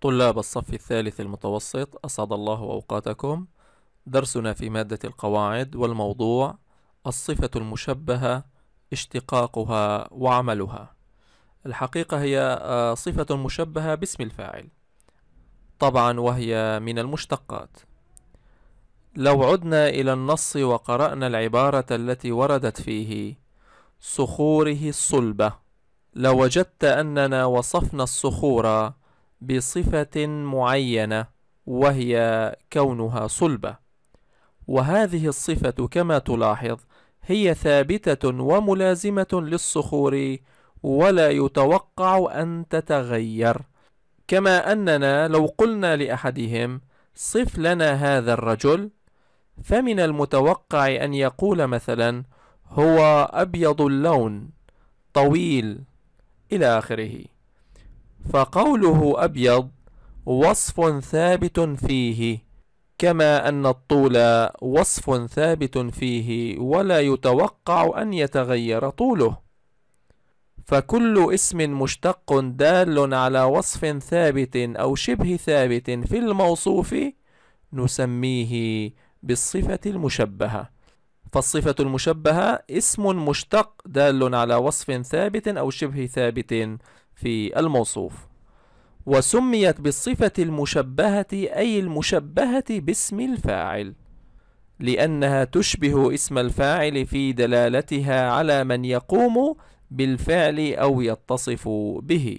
طلاب الصف الثالث المتوسط أسعد الله أوقاتكم درسنا في مادة القواعد والموضوع الصفة المشبهة اشتقاقها وعملها الحقيقة هي آه، صفة مشبهة باسم الفاعل طبعا وهي من المشتقات لو عدنا إلى النص وقرأنا العبارة التي وردت فيه صخوره الصلبة لوجدت أننا وصفنا الصخور بصفة معينة وهي كونها صلبة وهذه الصفة كما تلاحظ هي ثابتة وملازمة للصخور ولا يتوقع أن تتغير كما أننا لو قلنا لأحدهم صف لنا هذا الرجل فمن المتوقع أن يقول مثلا هو أبيض اللون طويل إلى آخره فقوله أبيض وصف ثابت فيه كما أن الطول وصف ثابت فيه ولا يتوقع أن يتغير طوله فكل اسم مشتق دال على وصف ثابت أو شبه ثابت في الموصوف نسميه بالصفة المشبهة فالصفة المشبهة اسم مشتق دال على وصف ثابت أو شبه ثابت في الموصوف وسميت بالصفة المشبهة أي المشبهة باسم الفاعل لأنها تشبه اسم الفاعل في دلالتها على من يقوم بالفعل أو يتصف به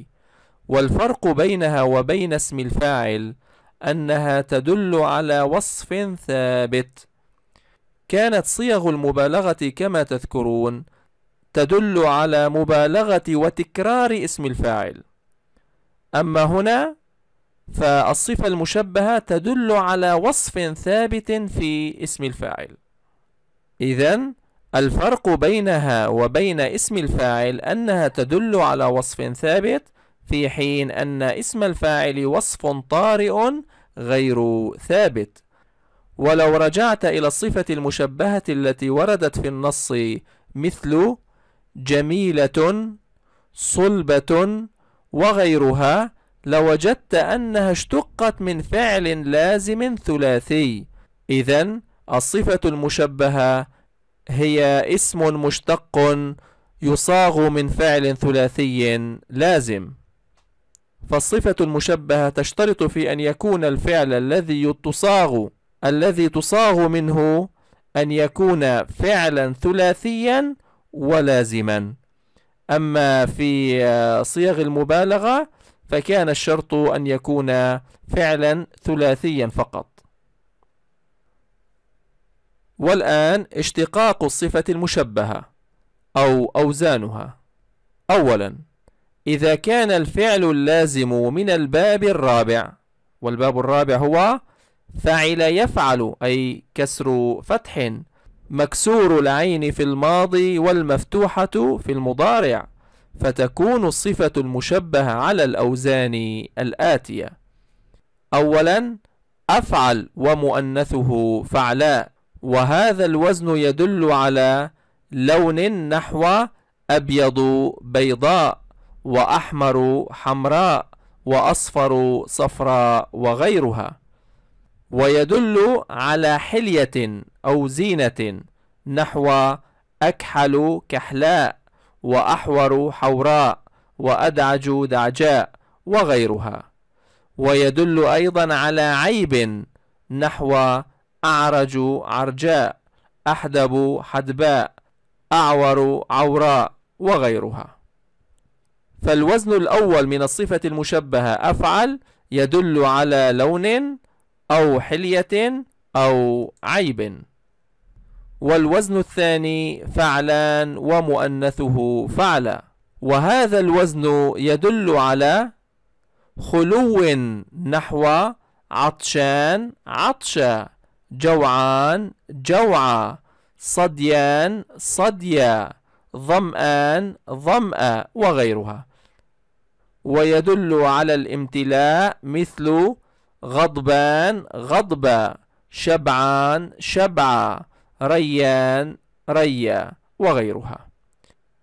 والفرق بينها وبين اسم الفاعل أنها تدل على وصف ثابت كانت صيغ المبالغة كما تذكرون تدل على مبالغة وتكرار اسم الفاعل أما هنا فالصفة المشبهة تدل على وصف ثابت في اسم الفاعل إذا الفرق بينها وبين اسم الفاعل أنها تدل على وصف ثابت في حين أن اسم الفاعل وصف طارئ غير ثابت ولو رجعت إلى الصفة المشبهة التي وردت في النص مثل جميلة صلبة وغيرها لوجدت أنها اشتقت من فعل لازم ثلاثي إذا الصفة المشبهة هي اسم مشتق يصاغ من فعل ثلاثي لازم فالصفة المشبهة تشترط في أن يكون الفعل الذي تصاغ الذي تصاغ منه أن يكون فعلا ثلاثيا ولازما أما في آه، صيغ المبالغة فكان الشرط أن يكون فعلا ثلاثيا فقط والآن اشتقاق الصفة المشبهة أو أوزانها أولا إذا كان الفعل اللازم من الباب الرابع والباب الرابع هو فعل يفعل أي كسر فتح مكسور العين في الماضي والمفتوحة في المضارع فتكون الصفة المشبهة على الأوزان الآتية أولا أفعل ومؤنثه فعلاء وهذا الوزن يدل على لون نحو أبيض بيضاء وأحمر حمراء وأصفر صفراء وغيرها ويدل على حلية أو زينة نحو أكحل كحلاء وأحور حوراء وأدعج دعجاء وغيرها ويدل أيضا على عيب نحو أعرج عرجاء أحدب حدباء أعور عوراء وغيرها فالوزن الأول من الصفة المشبهة أفعل يدل على لون أو حلية أو عيب والوزن الثاني فعلان ومؤنثه فعلى وهذا الوزن يدل على خلو نحو عطشان عطشا جوعان جوعا صديان صديا ظمآن ظمأ وغيرها ويدل على الامتلاء مثل غضبان غضبا شبعان شبعا ريان ريا وغيرها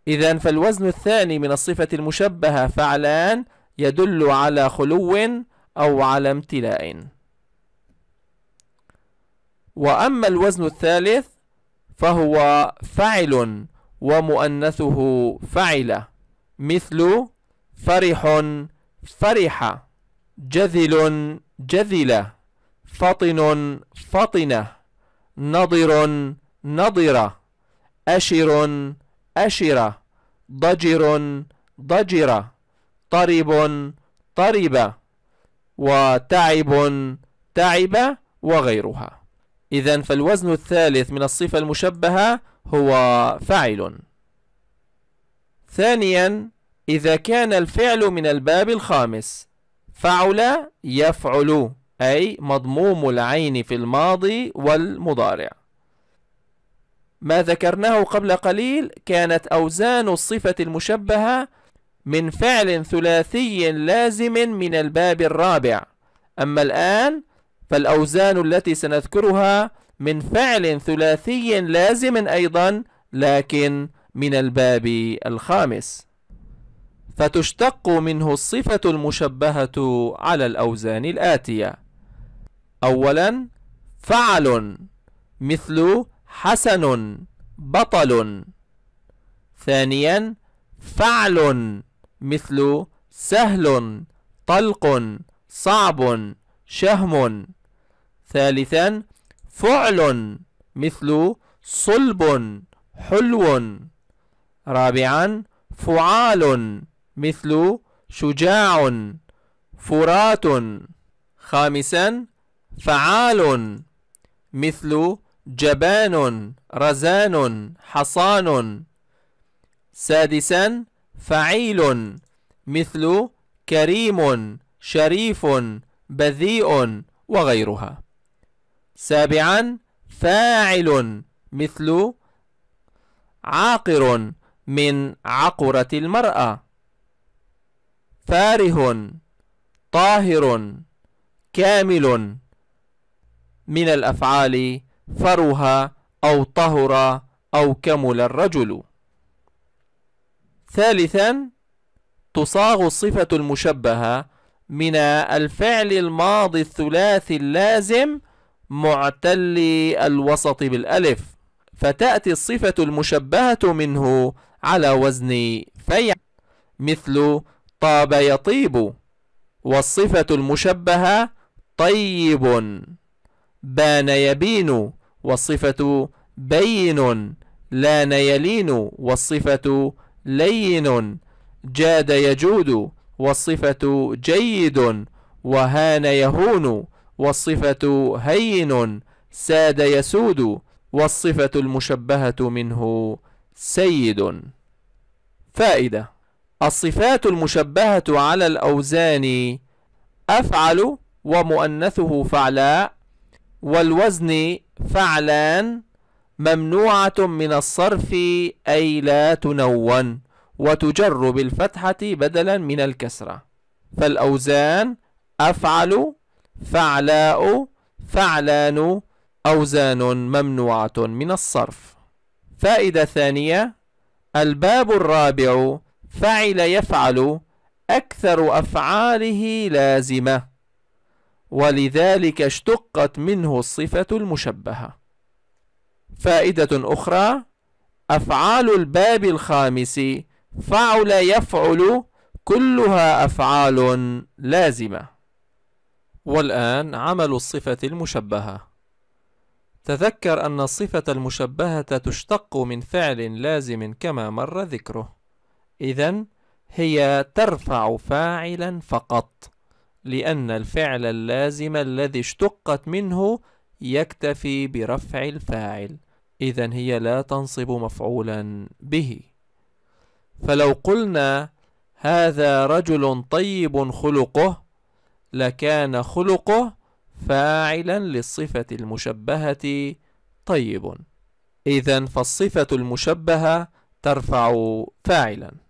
إذا فالوزن الثاني من الصفة المشبهة فعلان يدل على خلو أو على امتلاء وأما الوزن الثالث فهو فعل ومؤنثه فعل مثل فرح فرح جذل جذلة فطن فطنة نضر نضرة أشر أشرة ضجر ضجرة طرب طرب وتعب تعب وغيرها إذا فالوزن الثالث من الصفة المشبهة هو فعل ثانيا إذا كان الفعل من الباب الخامس فعل يفعل أي مضموم العين في الماضي والمضارع ما ذكرناه قبل قليل كانت أوزان الصفة المشبهة من فعل ثلاثي لازم من الباب الرابع أما الآن فالأوزان التي سنذكرها من فعل ثلاثي لازم أيضا لكن من الباب الخامس فتشتق منه الصفة المشبهة على الأوزان الآتية أولا فعل مثل حسن بطل ثانيا فعل مثل سهل طلق صعب شهم ثالثا فعل مثل صلب حلو رابعا فعال مثل شجاع فرات خامسا فعال مثل جبان رزان حصان سادسا فعيل مثل كريم شريف بذيء وغيرها سابعا فاعل مثل عاقر من عقرة المرأة فاره طاهر كامل من الأفعال فره أو طهر أو كمل الرجل ثالثا تصاغ الصفة المشبهة من الفعل الماضي الثلاثي اللازم معتل الوسط بالألف فتأتي الصفة المشبهة منه على وزن فيع مثل طاب يطيب والصفة المشبهة طيب بان يبين والصفة بين لان يلين والصفة لين جاد يجود والصفة جيد وهان يهون والصفة هين ساد يسود والصفة المشبهة منه سيد فائدة الصفات المشبهة على الأوزان أفعل ومؤنثه فعلاء والوزن فعلان ممنوعة من الصرف أي لا تنون وتجر بالفتحة بدلا من الكسرة فالأوزان أفعل فعلاء فعلان أوزان ممنوعة من الصرف فائدة ثانية الباب الرابع فعل يفعل أكثر أفعاله لازمة ولذلك اشتقت منه الصفة المشبهة فائدة أخرى أفعال الباب الخامس فعل يفعل كلها أفعال لازمة والآن عمل الصفة المشبهة تذكر أن الصفة المشبهة تشتق من فعل لازم كما مر ذكره إذا هي ترفع فاعلا فقط لأن الفعل اللازم الذي اشتقت منه يكتفي برفع الفاعل إذا هي لا تنصب مفعولا به فلو قلنا هذا رجل طيب خلقه لكان خلقه فاعلا للصفة المشبهة طيب إذا فالصفة المشبهة ترفع فاعلا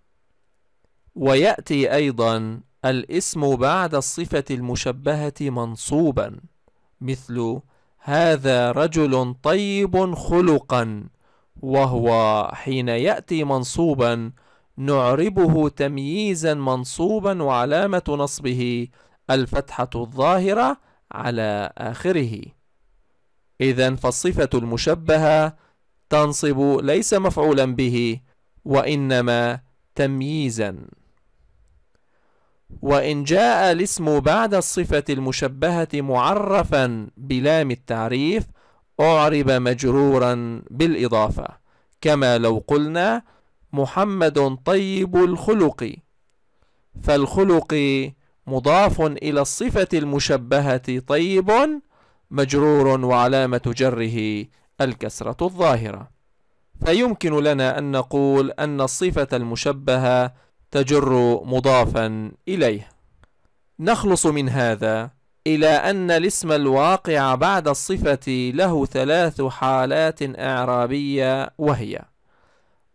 ويأتي أيضا الاسم بعد الصفة المشبهة منصوبا مثل هذا رجل طيب خلقا وهو حين يأتي منصوبا نعربه تمييزا منصوبا وعلامة نصبه الفتحة الظاهرة على آخره إذا فالصفة المشبهة تنصب ليس مفعولا به وإنما تمييزا وإن جاء الاسم بعد الصفة المشبهة معرفا بلام التعريف أعرب مجرورا بالإضافة كما لو قلنا محمد طيب الخلق فالخلق مضاف إلى الصفة المشبهة طيب مجرور وعلامة جره الكسرة الظاهرة فيمكن لنا أن نقول أن الصفة المشبهة تجر مضافا إليه نخلص من هذا إلى أن الاسم الواقع بعد الصفة له ثلاث حالات إعرابية وهي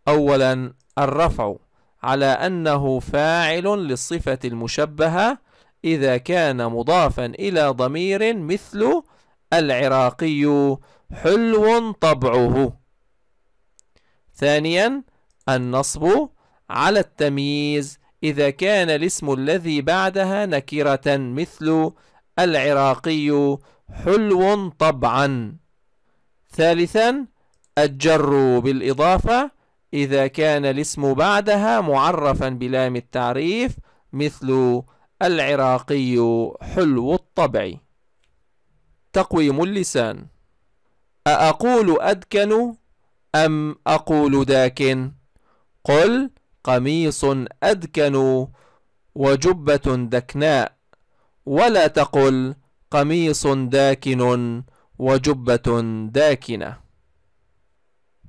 أولا الرفع على أنه فاعل للصفة المشبهة إذا كان مضافا إلى ضمير مثل العراقي حلو طبعه ثانيا النصب على التمييز إذا كان الاسم الذي بعدها نكرة مثل العراقي حلو طبعا ثالثا الجر بالإضافة إذا كان الاسم بعدها معرفا بلام التعريف مثل العراقي حلو الطبع تقويم اللسان أأقول أدكن أم أقول داكن قل قميص أدكن وجبة دكناء ولا تقل قميص داكن وجبة داكنة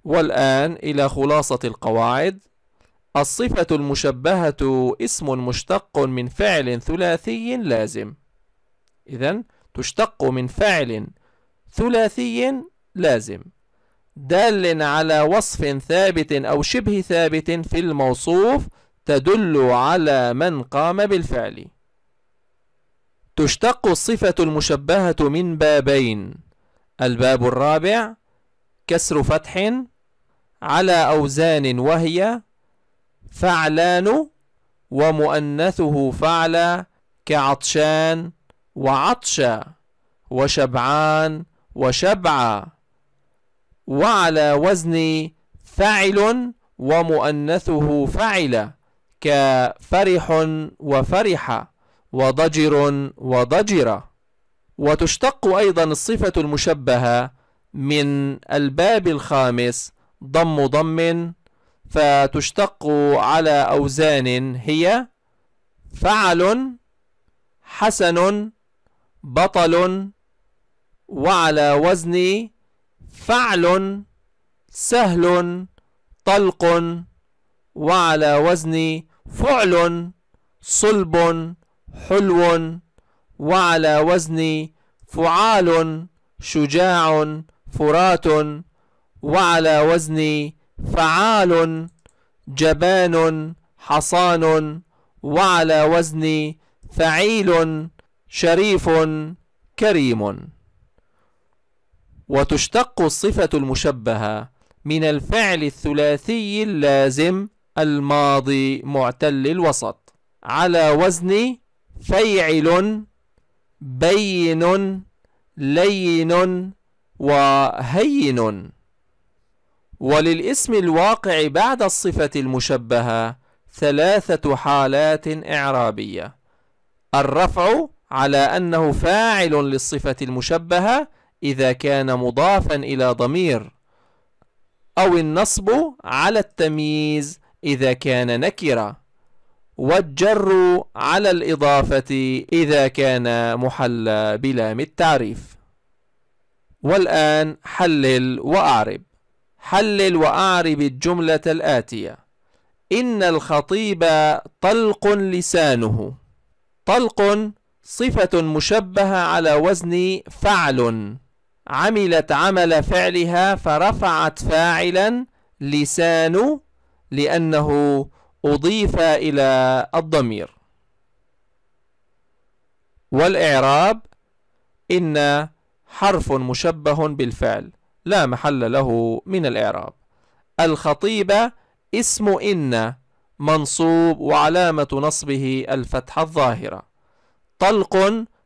والآن إلى خلاصة القواعد الصفة المشبهة اسم مشتق من فعل ثلاثي لازم إذا تشتق من فعل ثلاثي لازم دال على وصف ثابت أو شبه ثابت في الموصوف تدل على من قام بالفعل تشتق الصفة المشبهة من بابين الباب الرابع كسر فتح على أوزان وهي فعلان ومؤنثه فعل كعطشان وعطشا وشبعان وشبعا وعلى وزن فاعل ومؤنثه فعل كفرح وفرح وضجر وضجر وتشتق أيضا الصفة المشبهة من الباب الخامس ضم ضم فتشتق على أوزان هي فعل حسن بطل وعلى وزن فعل سهل طلق وعلى وزن فعل صلب حلو وعلى وزن فعال شجاع فرات وعلى وزن فعال جبان حصان وعلى وزن فعيل شريف كريم وتشتق الصفة المشبهة من الفعل الثلاثي اللازم الماضي معتل الوسط على وزن فيعل بين لين وهين وللاسم الواقع بعد الصفة المشبهة ثلاثة حالات إعرابية الرفع على أنه فاعل للصفة المشبهة إذا كان مضافا إلى ضمير أو النصب على التمييز إذا كان نكرة والجر على الإضافة إذا كان محلى بلام التعريف والآن حلل وأعرب حلل وأعرب الجملة الآتية إن الخطيب طلق لسانه طلق صفة مشبهة على وزن فعل عملت عمل فعلها فرفعت فاعلا لسان لأنه أضيف إلى الضمير والإعراب إن حرف مشبه بالفعل لا محل له من الإعراب الخطيبة اسم إن منصوب وعلامة نصبه الفتحة الظاهرة طلق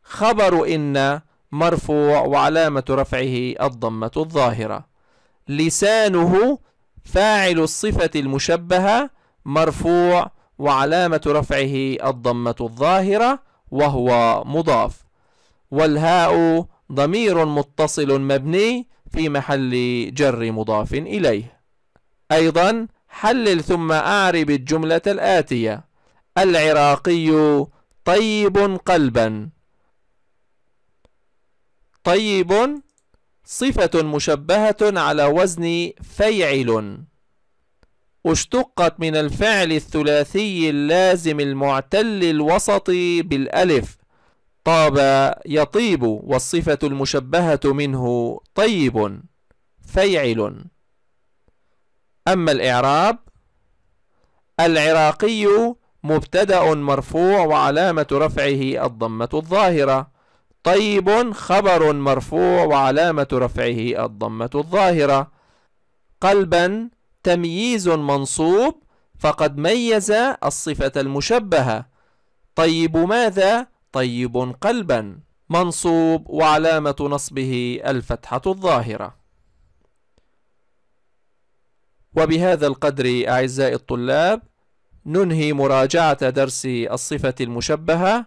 خبر إن مرفوع وعلامة رفعه الضمة الظاهرة لسانه فاعل الصفة المشبهة مرفوع وعلامة رفعه الضمة الظاهرة وهو مضاف والهاء ضمير متصل مبني في محل جر مضاف إليه أيضا حلل ثم أعرب الجملة الآتية العراقي طيب قلبا طيب صفة مشبهة على وزن فيعل اشتقت من الفعل الثلاثي اللازم المعتل الوسط بالألف طاب يطيب والصفة المشبهة منه طيب فيعل أما الإعراب العراقي مبتدأ مرفوع وعلامة رفعه الضمة الظاهرة طيب خبر مرفوع وعلامة رفعه الضمة الظاهرة قلبا تمييز منصوب فقد ميز الصفة المشبهة طيب ماذا؟ طيب قلبا منصوب وعلامة نصبه الفتحة الظاهرة وبهذا القدر أعزائي الطلاب ننهي مراجعة درس الصفة المشبهة